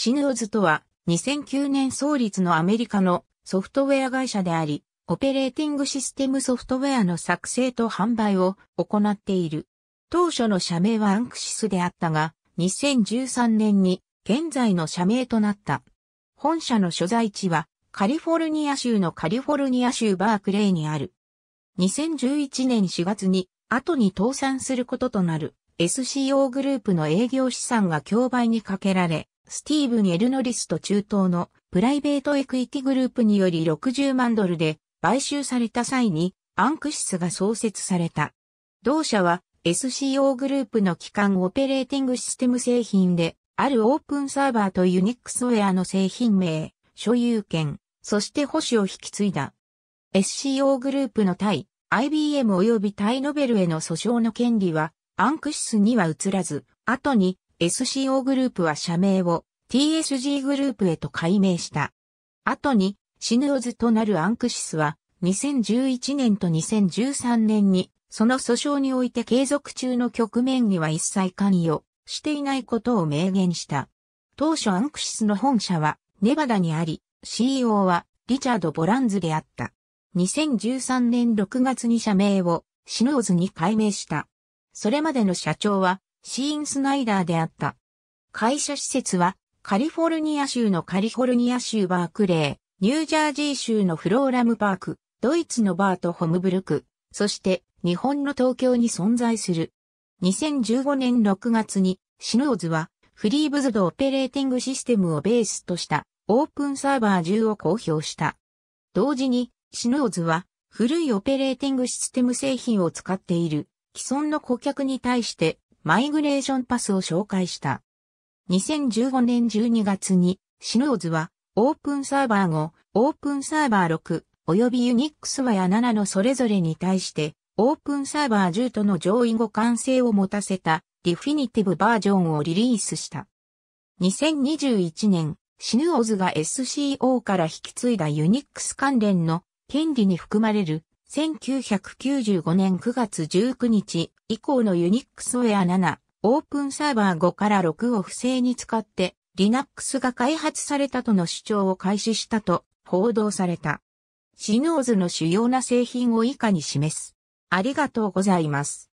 シヌオズとは、2009年創立のアメリカのソフトウェア会社であり、オペレーティングシステムソフトウェアの作成と販売を行っている。当初の社名はアンクシスであったが、2013年に現在の社名となった。本社の所在地はカリフォルニア州のカリフォルニア州バークレーにある。2011年4月に後に倒産することとなる SCO グループの営業資産が競売にかけられ、スティーブン・エルノリスと中東のプライベートエクイティグループにより60万ドルで買収された際にアンクシスが創設された。同社は SCO グループの機関オペレーティングシステム製品であるオープンサーバーとユニックスウェアの製品名、所有権、そして保守を引き継いだ。SCO グループの対 IBM 及び対ノベルへの訴訟の権利はアンクシスには移らず、後に SCO グループは社名を TSG グループへと改名した。後に、シヌオズとなるアンクシスは、2011年と2013年に、その訴訟において継続中の局面には一切関与していないことを明言した。当初アンクシスの本社は、ネバダにあり、CEO はリチャード・ボランズであった。2013年6月に社名をシヌーズに改名した。それまでの社長はシーン・スナイダーであった。会社施設は、カリフォルニア州のカリフォルニア州バークレー、ニュージャージー州のフローラムパーク、ドイツのバート・ホムブルク、そして日本の東京に存在する。2015年6月に、シノーズは、フリーブズドオペレーティングシステムをベースとしたオープンサーバー10を公表した。同時に、シノーズは、古いオペレーティングシステム製品を使っている既存の顧客に対してマイグレーションパスを紹介した。2015年12月に、シノーズは、オープンサーバー5、オープンサーバー6、及びユニックスはや7のそれぞれに対して、オープンサーバー10との上位互換性を持たせた、ディフィニティブバージョンをリリースした。2021年、シヌオズが SCO から引き継いだユニックス関連の権利に含まれる1995年9月19日以降の u n i x スウェア7、オープンサーバー5から6を不正に使って Linux が開発されたとの主張を開始したと報道された。シノーズの主要な製品を以下に示す。ありがとうございます。